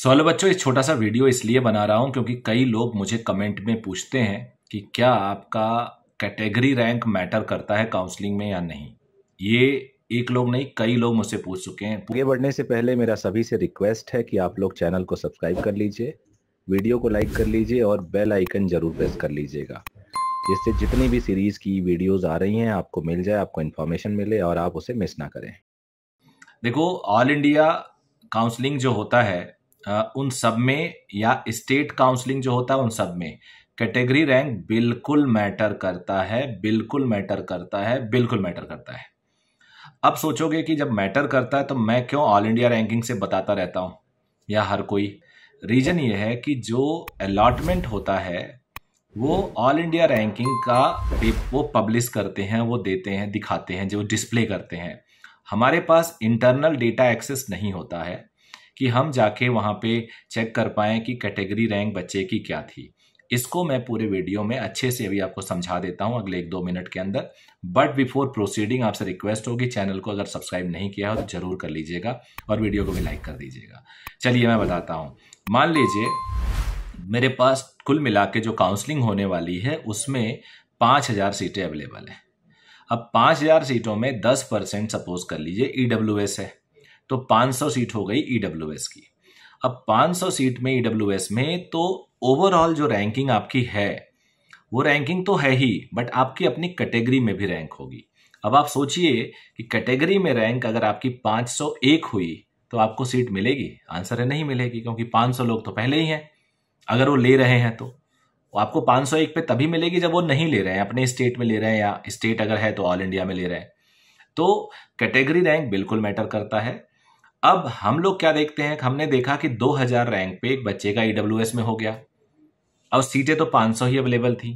so hello बच्चों इस छोटा सा वीडियो इसलिए बना रहा हूँ क्योंकि कई लोग मुझे कमेंट में पूछते हैं कि क्या आपका कैटेगरी रैंक मैटर करता है काउंसलिंग में या नहीं ये एक लोग नहीं कई लोग मुझसे पूछ चुके हैं आगे बढ़ने से पहले मेरा सभी से रिक्वेस्ट है कि आप लोग चैनल को सब्सक्राइब कर लीजिए वीडियो को लाइक कर लीजिए और बेल आइकन जरूर प्रेस कर लीजिएगा जिससे जितनी भी सीरीज़ की वीडियोस आ रही हैं आपको मिल जाए आपको इन्फॉर्मेशन मिले और आप उसे मिस ना करें देखो ऑल इंडिया काउंसलिंग जो होता है उन सब में या स्टेट काउंसलिंग जो होता है उन सब में कैटेगरी रैंक बिल्कुल मैटर करता है बिल्कुल मैटर करता है बिल्कुल मैटर करता है अब सोचोगे कि जब मैटर करता है तो मैं क्यों ऑल इंडिया रैंकिंग से बताता रहता हूँ या हर कोई रीजन ये है कि जो अलॉटमेंट होता है वो ऑल इंडिया रैंकिंग का वो पब्लिश करते हैं वो देते हैं दिखाते हैं जो डिस्प्ले करते हैं हमारे पास इंटरनल डेटा एक्सेस नहीं होता है कि हम जाके वहाँ पे चेक कर पाएँ कि कैटेगरी रैंक बच्चे की क्या थी इसको मैं पूरे वीडियो में अच्छे से अभी आपको समझा देता हूँ अगले एक दो मिनट के अंदर बट बिफोर प्रोसीडिंग आपसे रिक्वेस्ट होगी चैनल को अगर सब्सक्राइब नहीं किया हो तो जरूर कर लीजिएगा और वीडियो को भी लाइक कर दीजिएगा चलिए मैं बताता हूँ मान लीजिए मेरे पास कुल मिला के जो काउंसलिंग होने वाली है उसमें पाँच हज़ार सीटें अवेलेबल हैं अब पाँच हज़ार सीटों में दस परसेंट सपोज कर लीजिए ई e है तो 500 सीट हो गई ईडब्ल्यू e की अब 500 सीट में ईडब्ल्यू e में तो ओवरऑल जो रैंकिंग आपकी है वो रैंकिंग तो है ही बट आपकी अपनी कैटेगरी में भी रैंक होगी अब आप सोचिए कि कैटेगरी में रैंक अगर आपकी 501 हुई तो आपको सीट मिलेगी आंसर है नहीं मिलेगी क्योंकि 500 लोग तो पहले ही हैं अगर वो ले रहे हैं तो वो आपको 501 पे तभी मिलेगी जब वो नहीं ले रहे हैं अपने स्टेट में ले रहे हैं या स्टेट अगर है तो ऑल इंडिया में ले रहे हैं तो कैटेगरी रैंक बिल्कुल मैटर करता है अब हम लोग क्या देखते हैं हमने देखा कि 2000 रैंक पे एक बच्चे का ईडब्ल्यू में हो गया और सीटें तो 500 ही अवेलेबल थी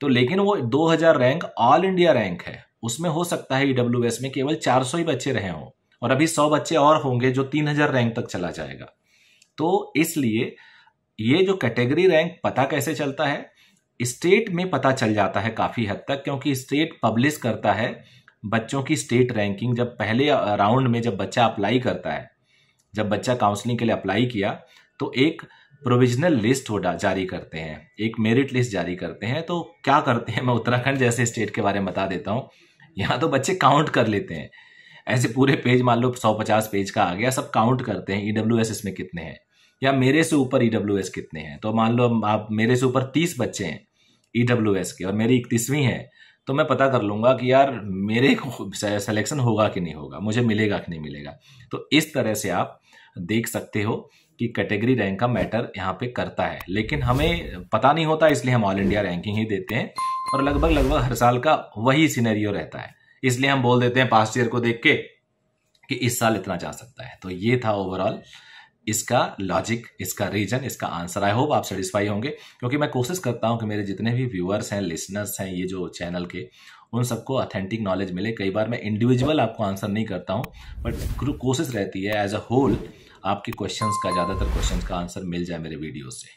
तो लेकिन वो 2000 रैंक ऑल इंडिया रैंक है उसमें हो सकता है ईडब्ल्यू में केवल 400 ही बच्चे रहे हों और अभी 100 बच्चे और होंगे जो 3000 रैंक तक चला जाएगा तो इसलिए ये जो कैटेगरी रैंक पता कैसे चलता है स्टेट में पता चल जाता है काफ़ी हद तक क्योंकि स्टेट पब्लिश करता है बच्चों की स्टेट रैंकिंग जब पहले राउंड में जब बच्चा अप्लाई करता है जब बच्चा काउंसलिंग के लिए अप्लाई किया तो एक प्रोविजनल लिस्ट हो जारी करते हैं एक मेरिट लिस्ट जारी करते हैं तो क्या करते हैं मैं उत्तराखंड जैसे स्टेट के बारे में बता देता हूँ यहाँ तो बच्चे काउंट कर लेते हैं ऐसे पूरे पेज मान लो सौ पचास पेज का आ गया सब काउंट करते हैं ई e इसमें कितने हैं या मेरे से ऊपर ई e कितने हैं तो मान लो आप मेरे से ऊपर तीस बच्चे हैं ई डब्ल्यू एस की और मेरी इकतीसवीं है तो मैं पता कर लूंगा कि यार मेरे सिलेक्शन होगा कि नहीं होगा मुझे मिलेगा कि नहीं मिलेगा तो इस तरह से आप देख सकते हो कि कैटेगरी रैंक का मैटर यहाँ पे करता है लेकिन हमें पता नहीं होता इसलिए हम ऑल इंडिया रैंकिंग ही देते हैं और लगभग लगभग हर साल का वही सीनरियो रहता है इसलिए हम बोल देते हैं पास्ट ईयर को देख के कि इस साल इतना जा सकता है तो ये था ओवरऑल इसका लॉजिक इसका रीजन इसका आंसर आई होप आप सेटिस्फाई होंगे क्योंकि मैं कोशिश करता हूँ कि मेरे जितने भी व्यूअर्स हैं लिसनर्स हैं ये जो चैनल के उन सबको ऑथेंटिक नॉलेज मिले कई बार मैं इंडिविजुअल आपको आंसर नहीं करता हूँ बट कोशिश रहती है एज अ होल आपके क्वेश्चंस का ज़्यादातर क्वेश्चंस का आंसर मिल जाए मेरे वीडियो से